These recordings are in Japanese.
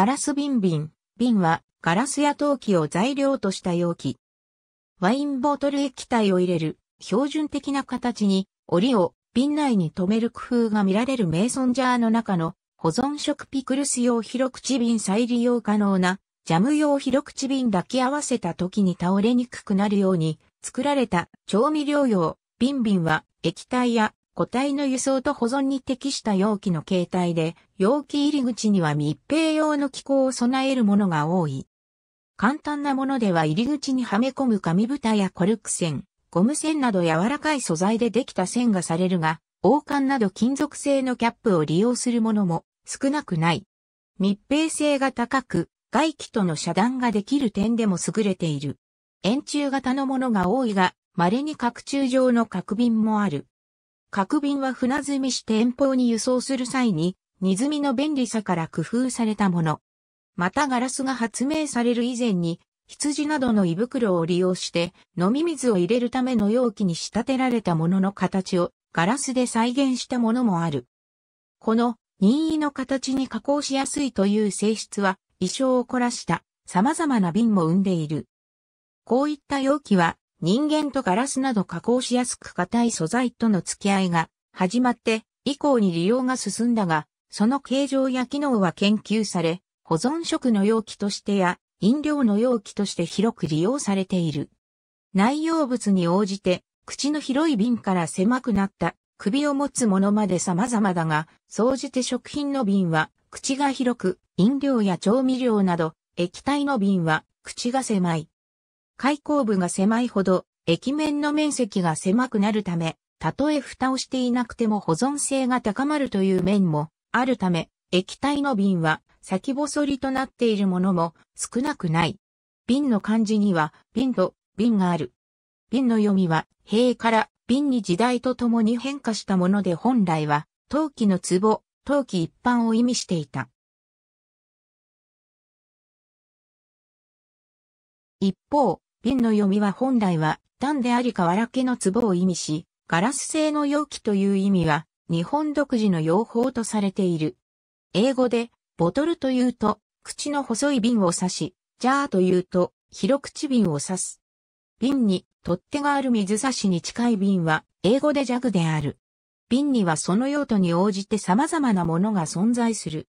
ガラス瓶瓶。瓶はガラスや陶器を材料とした容器。ワインボトル液体を入れる標準的な形に檻を瓶内に留める工夫が見られるメイソンジャーの中の保存食ピクルス用広口瓶再利用可能なジャム用広口瓶抱き合わせた時に倒れにくくなるように作られた調味料用瓶瓶は液体や個体の輸送と保存に適した容器の形態で、容器入り口には密閉用の機構を備えるものが多い。簡単なものでは入り口にはめ込む紙蓋やコルク線、ゴム線など柔らかい素材でできた線がされるが、王冠など金属製のキャップを利用するものも少なくない。密閉性が高く、外気との遮断ができる点でも優れている。円柱型のものが多いが、稀に角柱状の角瓶もある。各便は船積みして遠方に輸送する際に、荷積みの便利さから工夫されたもの。またガラスが発明される以前に、羊などの胃袋を利用して飲み水を入れるための容器に仕立てられたものの形をガラスで再現したものもある。この任意の形に加工しやすいという性質は、衣装を凝らした様々な瓶も生んでいる。こういった容器は人間とガラスなど加工しやすく硬い素材との付き合いが始まって以降に利用が進んだが、その形状や機能は研究され、保存食の容器としてや飲料の容器として広く利用されている。内容物に応じて、口の広い瓶から狭くなった首を持つものまで様々だが、総じて食品の瓶は口が広く、飲料や調味料など液体の瓶は口が狭い。開口部が狭いほど、液面の面積が狭くなるため、たとえ蓋をしていなくても保存性が高まるという面もあるため、液体の瓶は先細りとなっているものも少なくない。瓶の漢字には、瓶と瓶がある。瓶の読みは、平から瓶に時代とともに変化したもので本来は、陶器の壺、陶器一般を意味していた。一方、瓶の読みは本来は、単であり瓦家の壺を意味し、ガラス製の容器という意味は、日本独自の用法とされている。英語で、ボトルというと、口の細い瓶を指し、ジャーというと、広口瓶を指す。瓶に取っ手がある水差しに近い瓶は、英語でジャグである。瓶にはその用途に応じて様々なものが存在する。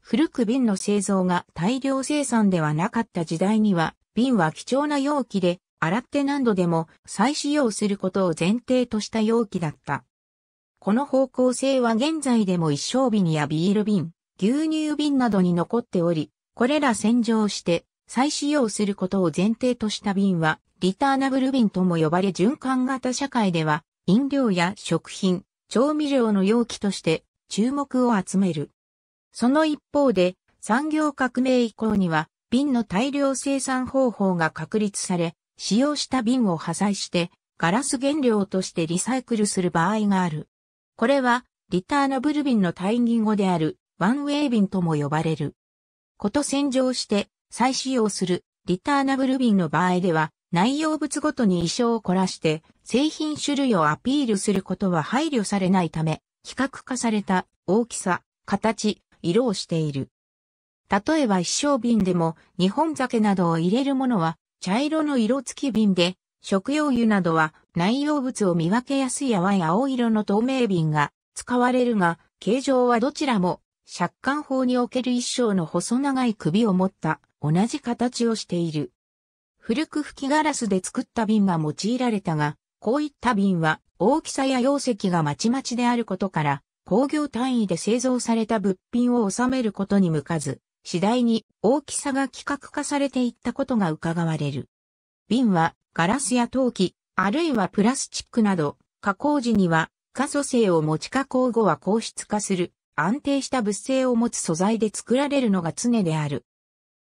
古く瓶の製造が大量生産ではなかった時代には、瓶は貴重な容器で、洗って何度でも再使用することを前提とした容器だった。この方向性は現在でも一升瓶やビール瓶、牛乳瓶などに残っており、これら洗浄して再使用することを前提とした瓶は、リターナブル瓶とも呼ばれ循環型社会では、飲料や食品、調味料の容器として注目を集める。その一方で、産業革命以降には、瓶の大量生産方法が確立され、使用した瓶を破砕してガラス原料としてリサイクルする場合がある。これはリターナブル瓶の対義語であるワンウェイ瓶とも呼ばれる。こと洗浄して再使用するリターナブル瓶の場合では内容物ごとに衣装を凝らして製品種類をアピールすることは配慮されないため、比較化された大きさ、形、色をしている。例えば一生瓶でも日本酒などを入れるものは茶色の色付き瓶で、食用油などは内容物を見分けやすい淡い青色の透明瓶が使われるが、形状はどちらも借管法における一生の細長い首を持った同じ形をしている。古く吹きガラスで作った瓶が用いられたが、こういった瓶は大きさや容積がまちまちであることから、工業単位で製造された物品を収めることに向かず、次第に大きさが規格化されていったことが伺われる。瓶はガラスや陶器、あるいはプラスチックなど、加工時には可塑性を持ち加工後は硬質化する安定した物性を持つ素材で作られるのが常である。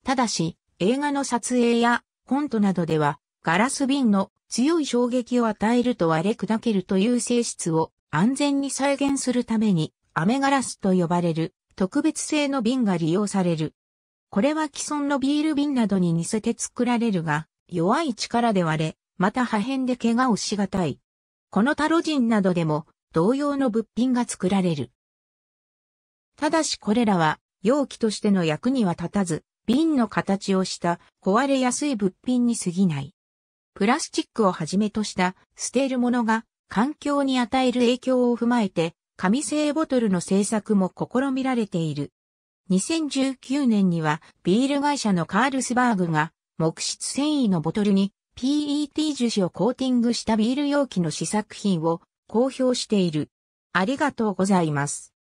ただし、映画の撮影やコントなどではガラス瓶の強い衝撃を与えると割れ砕けるという性質を安全に再現するために、アメガラスと呼ばれる特別製の瓶が利用される。これは既存のビール瓶などに似せて作られるが、弱い力で割れ、また破片で怪我をしがたい。このタロジンなどでも同様の物品が作られる。ただしこれらは容器としての役には立たず、瓶の形をした壊れやすい物品に過ぎない。プラスチックをはじめとした捨てるものが環境に与える影響を踏まえて紙製ボトルの製作も試みられている。2019年にはビール会社のカールスバーグが木質繊維のボトルに PET 樹脂をコーティングしたビール容器の試作品を公表している。ありがとうございます。